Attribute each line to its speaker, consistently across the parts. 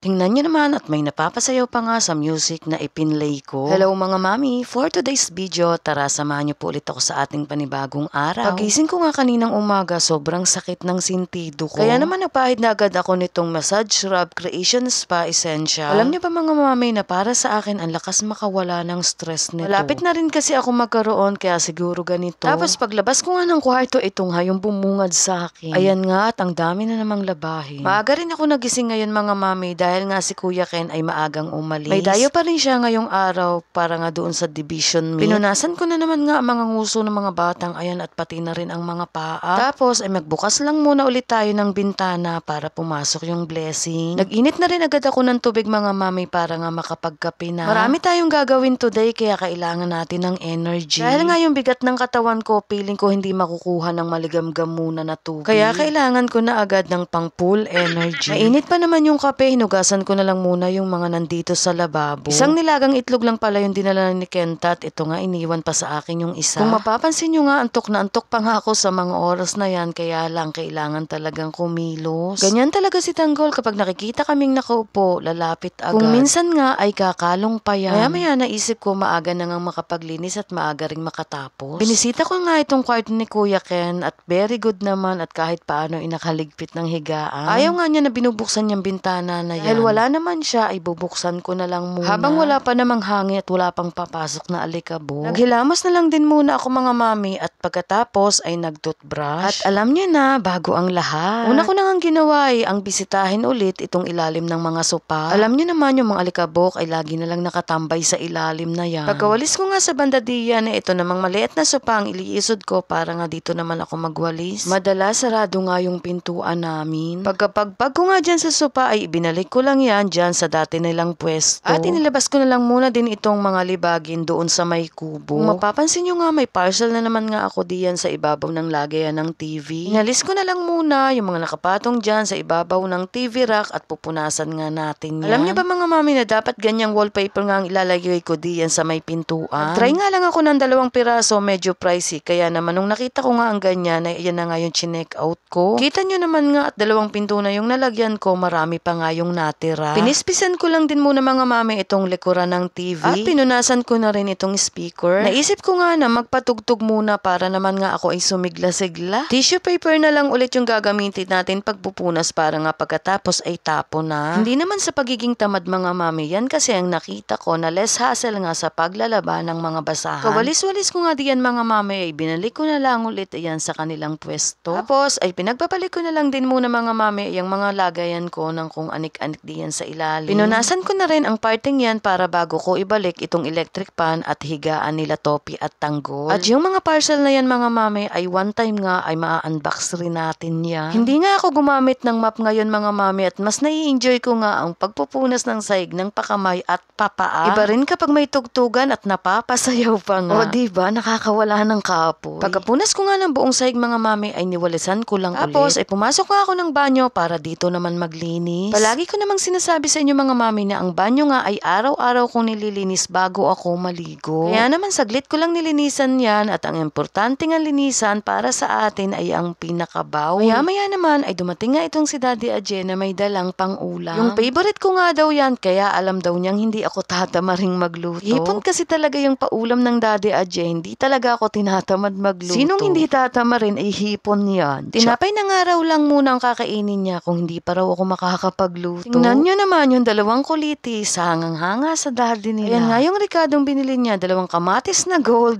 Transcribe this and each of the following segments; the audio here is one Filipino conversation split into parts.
Speaker 1: Tingnan niyo naman at may napapasayaw pa nga sa music na ipinlay ko. Hello mga mami, for today's video, tara samahan niyo po ulit ako sa ating panibagong araw. Pagising ko nga kaninang umaga, sobrang sakit ng sintido ko. Kaya naman napahid na agad ako nitong massage rub creation spa essential. Alam niyo ba mga mami na para sa akin ang lakas makawala ng stress nito. Malapit na rin kasi ako magkaroon kaya siguro ganito. Tapos paglabas ko nga ng kwarto, itong nga yung bumungad sa akin. Ayan nga at ang dami na namang labahin. Maaga rin ako nagising ngayon mga mami dahil nga si Kuya Ken ay maagang umalis. May dayo pa rin siya ngayong araw para nga doon sa division meet. Pinunasan ko na naman nga ang mga nguso ng mga batang ayan at pati na rin ang mga paa. Tapos ay magbukas lang muna ulit tayo ng bintana para pumasok yung blessing. Nag-init na rin agad ako ng tubig mga mami para nga makapagkape na. Marami tayong gagawin today kaya kailangan natin ng energy. Dahil nga yung bigat ng katawan ko, feeling ko hindi makukuha ng maligamgam muna na tubig. Kaya kailangan ko na agad ng pang pool energy. Mainit pa naman yung kape, hinuga hinugasan ko na lang muna yung mga nandito sa lababo. Isang nilagang itlog lang pala yung dinala ni Kenta at ito nga iniwan pa sa akin yung isa. Kung mapapansin nyo nga, antok na antok pa nga ako sa mga oras na yan kaya lang kailangan talagang kumilos. Ganyan talaga si Tanggol kapag nakikita kaming nakaupo, lalapit agad. Kung minsan nga ay kakalong pa yan. Kaya maya naisip ko maaga na ngang makapaglinis at maaga ring makatapos. Binisita ko nga itong kwarto ni Kuya Ken at very good naman at kahit paano inakaligpit ng higaan. Ayaw nga niya na binubuksan niyang bintana na yan. Dahil wala naman siya, ay bubuksan ko na lang muna. Habang wala pa namang hangin at wala pang papasok na alikabo, naghilamas na lang din muna ako mga mami at pagkatapos ay nagtoothbrush. At alam niyo na, bago ang lahat. Una ko na ang ginawa ay ang bisitahin ulit itong ilalim ng mga sopa. Alam niyo naman yung mga alikabok ay lagi na lang nakatambay sa ilalim na yan. Pagkawalis ko nga sa banda diyan, eh, ito namang maliit na sopa ang iliisod ko para nga dito naman ako magwalis. Madalas sarado nga yung pintuan namin. Pagkapagpag ko nga dyan sa sopa ay ibinalik ko ko lang yan dyan sa dati nilang pwesto. At inilabas ko na lang muna din itong mga libagin doon sa may kubo. mapapansin nyo nga, may parcel na naman nga ako diyan sa ibabaw ng lagayan ng TV. Inalis ko na lang muna yung mga nakapatong dyan sa ibabaw ng TV rack at pupunasan nga natin yan. Alam niyo ba mga mami na dapat ganyang wallpaper nga ang ilalagay ko diyan sa may pintuan? try nga lang ako ng dalawang piraso, medyo pricey. Kaya naman nung nakita ko nga ang ganyan, ay yan na nga yung chinek out ko. Kita nyo naman nga at dalawang pinto na yung nalagyan ko, marami pa nga yung natin nakatira. Pinispisan ko lang din muna mga mami itong likuran ng TV. At pinunasan ko na rin itong speaker. Naisip ko nga na magpatugtog muna para naman nga ako ay sumigla-sigla. Tissue paper na lang ulit yung gagamitin natin pagpupunas para nga pagkatapos ay tapo na. Hindi naman sa pagiging tamad mga mami yan kasi ang nakita ko na less hassle nga sa paglalaba ng mga basahan. Kawalis-walis ko nga diyan mga mami ay binalik ko na lang ulit yan sa kanilang pwesto. Tapos ay pinagpapalik ko na lang din muna mga mami yung mga lagayan ko ng kung anik-anik electric diyan sa ilalim. Pinunasan ko na rin ang parting yan para bago ko ibalik itong electric pan at higaan nila topi at tanggol. At yung mga parcel na yan mga mami ay one time nga ay ma-unbox rin natin yan. Hindi nga ako gumamit ng map ngayon mga mami at mas nai-enjoy ko nga ang pagpupunas ng saig ng pakamay at papaa. Iba rin kapag may tugtugan at napapasayaw pa nga. O diba, nakakawala ng kapoy. Pagkapunas ko nga ng buong saig mga mami ay niwalisan ko lang Tapos, ulit. Tapos ay pumasok nga ako ng banyo para dito naman maglinis. Palagi ko naman namang sinasabi sa inyo mga mami na ang banyo nga ay araw-araw kong nililinis bago ako maligo. Kaya naman saglit ko lang nilinisan yan at ang importante nga linisan para sa atin ay ang pinakabaw. Maya-maya naman ay dumating nga itong si Daddy Ajay na may dalang pang-ulam. Yung favorite ko nga daw yan kaya alam daw niyang hindi ako tatama ring magluto. Hipon kasi talaga yung paulam ng Daddy Ajay, hindi talaga ako tinatamad magluto. Sinong hindi tatama rin ay hipon yan. Tinapay na nga raw lang muna ang kakainin niya kung hindi pa raw ako makakapagluto. Tingnan nyo naman yung dalawang kuliti sa hangang-hanga sa garden nila. Ayan nga, yung Ricardong binili niya, dalawang kamatis na gold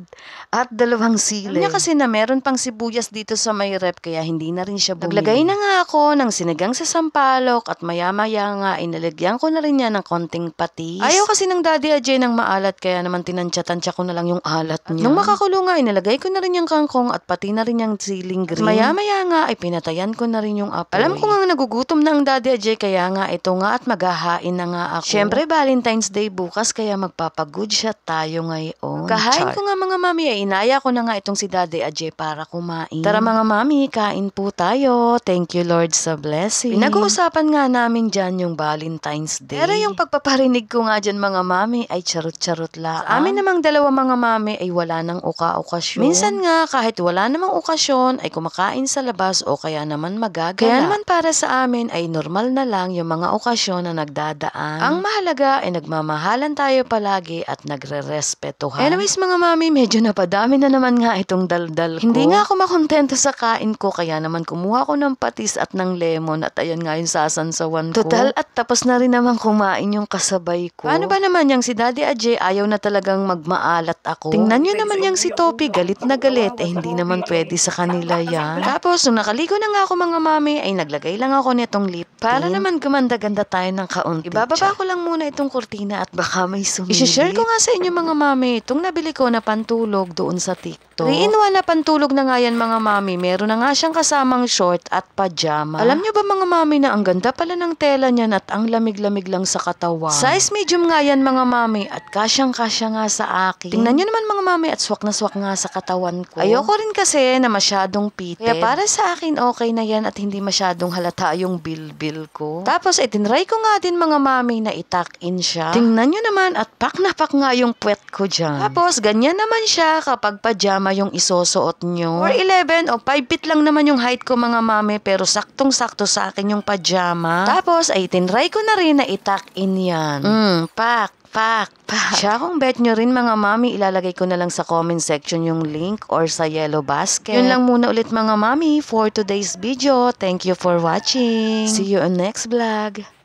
Speaker 1: at dalawang sili. Alam niya kasi na meron pang sibuyas dito sa may rep kaya hindi na rin siya bumili. Naglagay na nga ako ng sinigang sa sampalok at maya-maya nga inalagyan ko na rin niya ng konting patis. Ayaw kasi ng Daddy Ajay ng maalat kaya naman tinansya-tansya ko na lang yung alat niya. Nung makakulong nga, inalagay ko na rin yung kangkong at pati na rin yung siling green. Maya-maya nga ay pinatayan ko na rin yung apoy. Alam ko nga nagugutom na ang Daddy Ajay kaya nga ay ito nga at maghahain na nga ako. Siyempre, Valentine's Day bukas kaya magpapag-good shot tayo ngayon. Kahain Char. ko nga mga mami, ay eh. inaya ko na nga itong si Daddy Ajay para kumain. Tara mga mami, kain po tayo. Thank you Lord sa blessing. Pinag-uusapan nga namin dyan yung Valentine's Day. Pero yung pagpaparinig ko nga dyan mga mami ay charot-charot lang. Sa amin namang dalawa mga mami ay wala nang uka-okasyon. Minsan nga kahit wala namang okasyon ay kumakain sa labas o kaya naman magagala. Kaya naman para sa amin ay normal na lang yung mga okasyon na nagdadaan. Ang mahalaga ay nagmamahalan tayo palagi at nagre-respetuhan. Anyways mga mami, medyo napadami na naman nga itong daldal ko. Hindi nga ako makontento sa kain ko kaya naman kumuha ko ng patis at ng lemon at ayan nga yung sasansawan ko. Total at tapos na rin naman kumain yung kasabay ko. Ano ba naman yung si Daddy Ajay ayaw na talagang magmaalat ako? Tingnan nyo naman yung si Topi, galit na galit eh hindi naman pwede sa kanila yan. Tapos nung nakaligo na nga ako mga mami ay naglagay lang ako nitong lip tint para naman gumanda magpapaganda tayo ng kaunti. Ibababa ko lang muna itong kurtina at baka may sumilip. Isishare ko nga sa inyo mga mami itong nabili ko na pantulog doon sa TikTok. 3 na pantulog na nga yan mga mami. Meron na nga siyang kasamang short at pajama. Alam nyo ba mga mami na ang ganda pala ng tela niyan at ang lamig-lamig lang sa katawan. Size medium nga yan mga mami at kasyang-kasya nga sa akin. Tingnan nyo naman mga mami at swak na swak nga sa katawan ko. Ayoko rin kasi na masyadong pitted. Kaya para sa akin okay na yan at hindi masyadong halata yung bilbil ko. Tapos tinry ko nga din mga mami na itak in siya. Tingnan nyo naman at pak na pak nga yung puwet ko dyan. Tapos, ganyan naman siya kapag pajama yung isusuot nyo. Or 11 o 5 feet lang naman yung height ko mga mami pero saktong-sakto sa akin yung pajama. Tapos, ay tinry ko na rin na itak in yan. Mm, pak. Pak, pak. Siya, kung bet nyo rin mga mami, ilalagay ko na lang sa comment section yung link or sa yellow basket. Yun lang muna ulit mga mami for today's video. Thank you for watching. See you on next vlog.